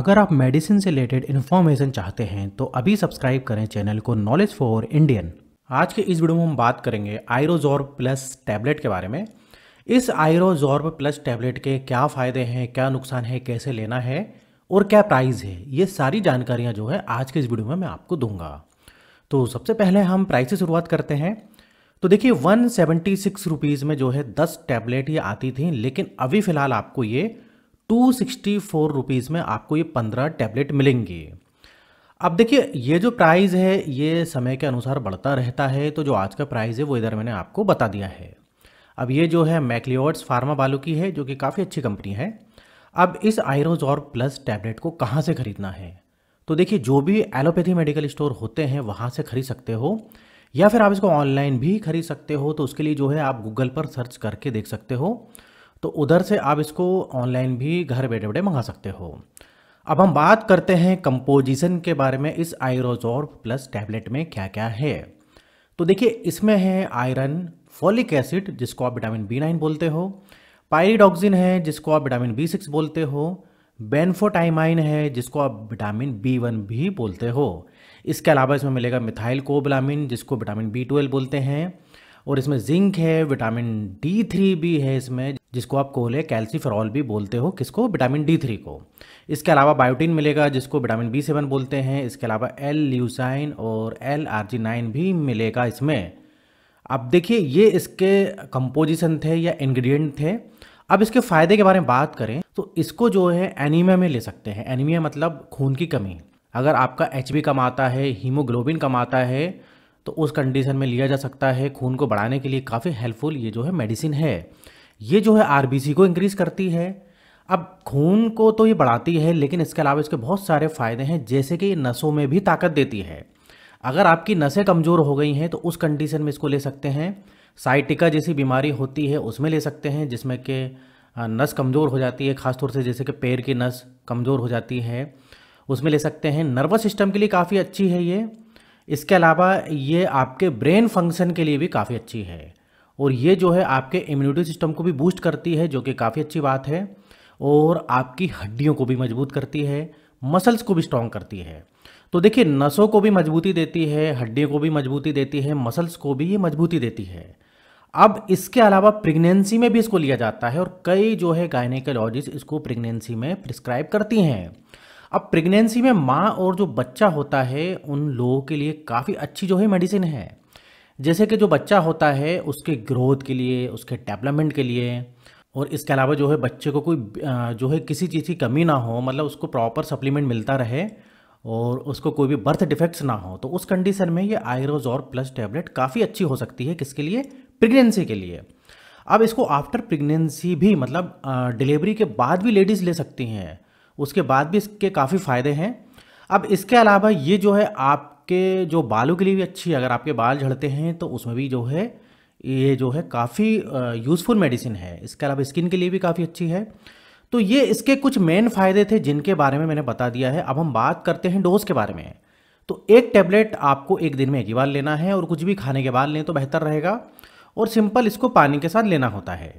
अगर आप मेडिसिन से रिलेटेड इन्फॉर्मेशन चाहते हैं तो अभी सब्सक्राइब करें चैनल को नॉलेज फॉर इंडियन आज के इस वीडियो में हम बात करेंगे आयरोजॉर्ब प्लस टैबलेट के बारे में इस आयरोजॉर्ब प्लस टैबलेट के क्या फ़ायदे हैं क्या नुकसान है कैसे लेना है और क्या प्राइस है ये सारी जानकारियाँ जो है आज के इस वीडियो में मैं आपको दूंगा तो सबसे पहले हम प्राइस से शुरुआत करते हैं तो देखिए वन सेवेंटी सिक्स रुपीज़ में जो है दस टैबलेट ये आती थी लेकिन अभी फ़िलहाल आपको ये टू सिक्सटी फोर रुपीज़ में आपको ये पंद्रह टैबलेट मिलेंगे अब देखिए ये जो प्राइस है ये समय के अनुसार बढ़ता रहता है तो जो आज का प्राइस है वो इधर मैंने आपको बता दिया है अब ये जो है मैकलियोर्ड्स फार्मा बालू की है जो कि काफ़ी अच्छी कंपनी है अब इस आयरोजॉर प्लस टैबलेट को कहाँ से ख़रीदना है तो देखिए जो भी एलोपैथी मेडिकल स्टोर होते हैं वहाँ से ख़रीद सकते हो या फिर आप इसको ऑनलाइन भी खरीद सकते हो तो उसके लिए जो है आप गूगल पर सर्च करके देख सकते हो तो उधर से आप इसको ऑनलाइन भी घर बैठे बैठे मंगा सकते हो अब हम बात करते हैं कंपोजिशन के बारे में इस आयरोजोर प्लस टैबलेट में क्या क्या है तो देखिए इसमें है आयरन फॉलिक एसिड जिसको आप विटामिन बी नाइन बोलते हो पायरिडॉक्सिन है जिसको आप विटामिन बी सिक्स बोलते हो बेनफोटाइमाइन है जिसको आप विटामिन बी वन भी बोलते हो इसके अलावा इसमें मिलेगा मिथाइल कोबलामिन जिसको विटामिन बी ट्वेल्व बोलते हैं और इसमें जिंक है विटामिन डी थ्री भी है इसमें जिसको आप कोले कैल्सीफेरॉल भी बोलते हो किसको विटामिन डी थ्री को इसके अलावा बायोटीन मिलेगा जिसको विटामिन बी सेवन बोलते हैं इसके अलावा एल ल्यूसाइन और एल नाइन भी मिलेगा इसमें अब देखिए ये इसके कंपोजिशन थे या इन्ग्रीडियंट थे अब इसके फ़ायदे के बारे में बात करें तो इसको जो है एनीमिया में ले सकते हैं एनीमिया मतलब खून की कमी अगर आपका एच कम आता है हीमोग्लोबिन कम आता है तो उस कंडीशन में लिया जा सकता है खून को बढ़ाने के लिए काफ़ी हेल्पफुल ये जो है मेडिसिन है ये जो है आर को इंक्रीज़ करती है अब खून को तो ये बढ़ाती है लेकिन इसके अलावा इसके बहुत सारे फ़ायदे हैं जैसे कि नसों में भी ताकत देती है अगर आपकी नसें कमज़ोर हो गई हैं तो उस कंडीशन में इसको ले सकते हैं साइटिका जैसी बीमारी होती है उसमें ले सकते हैं जिसमें कि नस कमज़ोर हो जाती है ख़ासतौर से जैसे कि पैर की नस कमज़ोर हो जाती है उसमें ले सकते हैं नर्वस सिस्टम के लिए काफ़ी अच्छी है ये इसके अलावा ये आपके ब्रेन फंक्शन के लिए भी काफ़ी अच्छी है और ये जो है आपके इम्यूनिटी सिस्टम को भी बूस्ट करती है जो कि काफ़ी अच्छी बात है और आपकी हड्डियों को भी मजबूत करती है मसल्स को भी स्ट्रॉन्ग करती है तो देखिए नसों को भी मजबूती देती है हड्डियों को भी मजबूती देती है मसल्स को भी ये मजबूती देती है अब इसके अलावा प्रेगनेंसी में भी इसको लिया जाता है और कई जो है गायनेकोलॉजिस्ट इसको प्रेगनेंसी में प्रिस्क्राइब करती हैं अब प्रेगनेंसी में माँ और जो बच्चा होता है उन लोगों के लिए काफ़ी अच्छी जो है मेडिसिन है जैसे कि जो बच्चा होता है उसके ग्रोथ के लिए उसके डेवलपमेंट के लिए और इसके अलावा जो है बच्चे को कोई जो है किसी चीज़ की कमी ना हो मतलब उसको प्रॉपर सप्लीमेंट मिलता रहे और उसको कोई भी बर्थ डिफेक्ट्स ना हो तो उस कंडीशन में ये आयरोज और प्लस टैबलेट काफ़ी अच्छी हो सकती है किसके लिए प्रेगनेंसी के लिए अब इसको आफ्टर प्रेगनेंसी भी मतलब डिलीवरी के बाद भी लेडीज़ ले सकती हैं उसके बाद भी इसके काफ़ी फ़ायदे हैं अब इसके अलावा ये जो है आपके जो बालों के लिए भी अच्छी है अगर आपके बाल झड़ते हैं तो उसमें भी जो है ये जो है काफ़ी यूज़फुल मेडिसिन है इसके अलावा स्किन के लिए भी काफ़ी अच्छी है तो ये इसके कुछ मेन फ़ायदे थे जिनके बारे में मैंने बता दिया है अब हम बात करते हैं डोज़ के बारे में तो एक टैबलेट आपको एक दिन में एक ही बार लेना है और कुछ भी खाने के बाद लें तो बेहतर रहेगा और सिंपल इसको पानी के साथ लेना होता है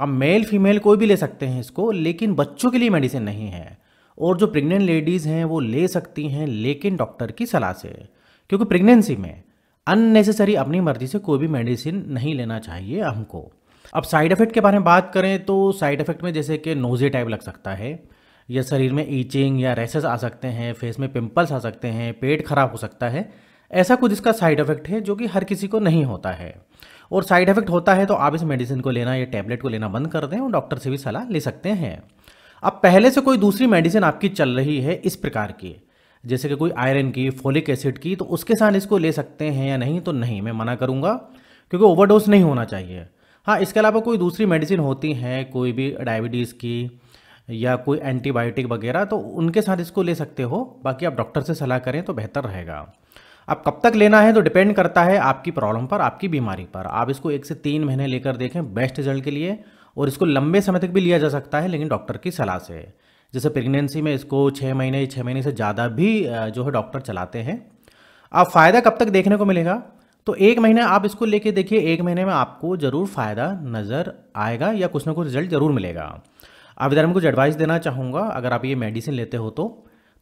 आप मेल फीमेल कोई भी ले सकते हैं इसको लेकिन बच्चों के लिए मेडिसिन नहीं है और जो प्रेग्नेंट लेडीज़ हैं वो ले सकती हैं लेकिन डॉक्टर की सलाह से क्योंकि प्रेगनेंसी में अननेसेसरी अपनी मर्जी से कोई भी मेडिसिन नहीं लेना चाहिए हमको अब साइड इफ़ेक्ट के बारे में बात करें तो साइड इफ़ेक्ट में जैसे कि नोजे टाइप लग सकता है या शरीर में ईचिंग या रेसेस आ सकते हैं फेस में पिंपल्स आ सकते हैं पेट खराब हो सकता है ऐसा कुछ इसका साइड इफेक्ट है जो कि हर किसी को नहीं होता है और साइड इफेक्ट होता है तो आप इस मेडिसिन को लेना या टैबलेट को लेना बंद कर दें और डॉक्टर से भी सलाह ले सकते हैं अब पहले से कोई दूसरी मेडिसिन आपकी चल रही है इस प्रकार की जैसे कि कोई आयरन की फोलिक एसिड की तो उसके साथ इसको ले सकते हैं या नहीं तो नहीं मैं मना करूँगा क्योंकि ओवरडोज नहीं होना चाहिए हाँ इसके अलावा कोई दूसरी मेडिसिन होती हैं कोई भी डायबिटीज़ की या कोई एंटीबायोटिक वगैरह तो उनके साथ इसको ले सकते हो बाकी आप डॉक्टर से सलाह करें तो बेहतर रहेगा अब कब तक लेना है तो डिपेंड करता है आपकी प्रॉब्लम पर आपकी बीमारी पर आप इसको एक से तीन महीने लेकर देखें बेस्ट रिजल्ट के लिए और इसको लंबे समय तक भी लिया जा सकता है लेकिन डॉक्टर की सलाह से जैसे प्रेगनेंसी में इसको छः महीने छः महीने से ज़्यादा भी जो है डॉक्टर चलाते हैं अब फ़ायदा कब तक देखने को मिलेगा तो एक महीने आप इसको लेके देखिए एक महीने में आपको ज़रूर फ़ायदा नज़र आएगा या कुछ ना कुछ रिजल्ट ज़रूर मिलेगा अब इधर मैं कुछ एडवाइस देना चाहूँगा अगर आप ये मेडिसिन लेते हो तो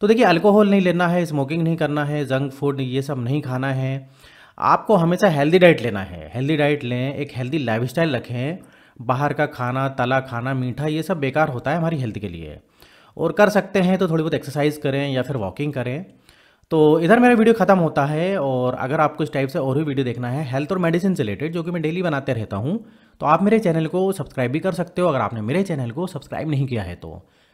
तो देखिए अल्कोहल नहीं लेना है स्मोकिंग नहीं करना है जंक फूड ये सब नहीं खाना है आपको हमेशा हेल्दी डाइट लेना है हेल्दी डाइट लें एक हेल्दी स्टाइल रखें बाहर का खाना तला खाना मीठा ये सब बेकार होता है हमारी हेल्थ के लिए और कर सकते हैं तो थोड़ी बहुत एक्सरसाइज करें या फिर वॉकिंग करें तो इधर मेरा वीडियो ख़त्म होता है और अगर आपको इस टाइप से और भी वीडियो देखना है हेल्थ और मेडिसिन से रिलेटेड जो कि मैं डेली बनाते रहता हूँ तो आप मेरे चैनल को सब्सक्राइब भी कर सकते हो अगर आपने मेरे चैनल को सब्सक्राइब नहीं किया है तो